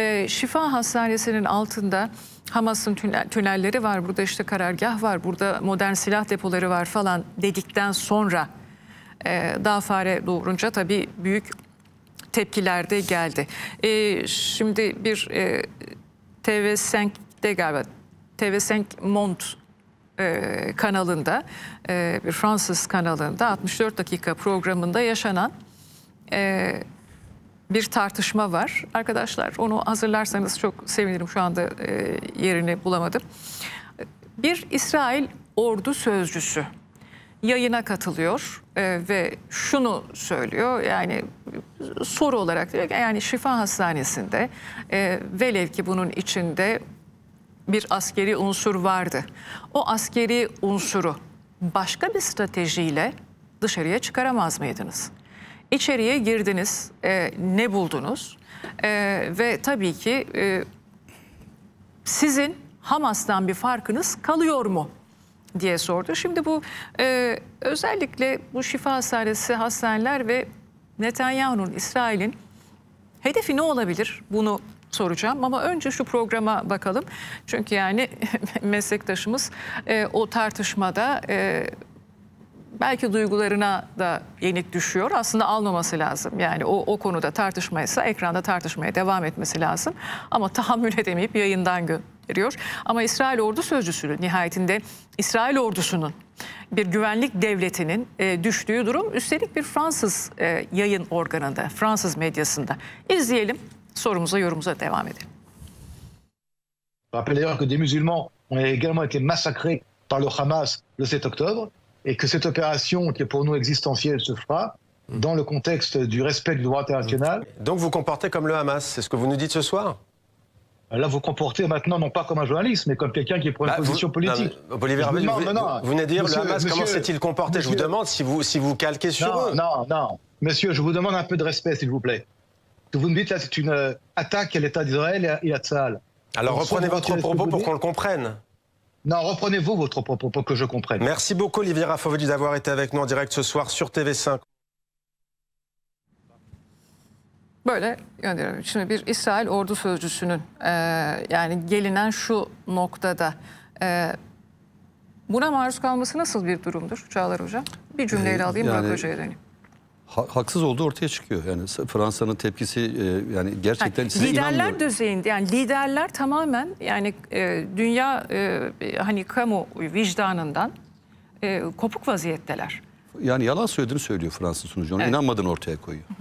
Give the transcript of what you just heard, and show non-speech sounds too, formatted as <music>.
e, Şifa Hastanesi'nin altında Hamas'ın tünelleri var, burada işte karargah var, burada modern silah depoları var falan dedikten sonra e, daha fare doğurunca tabii büyük tepkiler de geldi. E, şimdi bir e, TV de galiba TV Senk Mont e, kanalında e, bir Fransız kanalında 64 dakika programında yaşanan e, bir tartışma var. Arkadaşlar onu hazırlarsanız çok sevinirim şu anda e, yerini bulamadım. Bir İsrail ordu sözcüsü yayına katılıyor e, ve şunu söylüyor yani soru olarak diyor ki yani şifa hastanesinde e, velev ki bunun içinde bir askeri unsur vardı. O askeri unsuru başka bir stratejiyle dışarıya çıkaramaz mıydınız? İçeriye girdiniz, e, ne buldunuz? E, ve tabii ki e, sizin Hamas'tan bir farkınız kalıyor mu? diye sordu. Şimdi bu e, özellikle bu şifa hastanesi hastaneler ve Netanyahu'nun, İsrail'in hedefi ne olabilir? Bunu soracağım ama önce şu programa bakalım. Çünkü yani <laughs> meslektaşımız e, o tartışmada... E, belki duygularına da yenik düşüyor. Aslında almaması lazım. Yani o, o konuda tartışmaysa ekranda tartışmaya devam etmesi lazım. Ama tahammül edemeyip yayından gönderiyor. Ama İsrail ordu sözcüsünün nihayetinde İsrail ordusunun bir güvenlik devletinin e, düştüğü durum üstelik bir Fransız e, yayın organında, Fransız medyasında. İzleyelim sorumuza yorumuza devam edelim. Rappelez d'ailleurs que des musulmans ont également été massacrés par le Hamas le 7 octobre. et que cette opération, qui est pour nous existentielle, se fera mm. dans le contexte du respect du droit international. Donc vous comportez comme le Hamas, c'est ce que vous nous dites ce soir Là, vous comportez maintenant non pas comme un journaliste, mais comme quelqu'un qui prend pour une bah, position politique. vous, venez de dire le Hamas, comment s'est-il comporté Je vous demande si vous, si vous calquez sur non, eux. Non, non. Monsieur, je vous demande un peu de respect, s'il vous plaît. Vous me dites là, c'est une euh, attaque à l'État d'Israël et à Tzahal. Alors reprenez votre propos pour qu'on le comprenne. Non, reprenez-vous votre propos pour que je comprenne. Merci beaucoup, Olivier Fauveli, d'avoir été avec nous en direct ce soir sur TV5. Böyle gönderiyorum. Şimdi bir İsrail ordu sözcüsünün e, yani gelinen şu noktada e, buna maruz kalması nasıl bir durumdur Çağlar Hocam? Bir cümleyle ee, alayım yani, Burak Hoca'ya döneyim haksız olduğu ortaya çıkıyor. Yani Fransa'nın tepkisi e, yani gerçekten yani, size liderler inanmıyor. düzeyinde yani liderler tamamen yani e, dünya e, hani kamu vicdanından e, kopuk vaziyetteler. Yani yalan söylediğini söylüyor Fransız sunucu. Ona evet. inanmadığını ortaya koyuyor.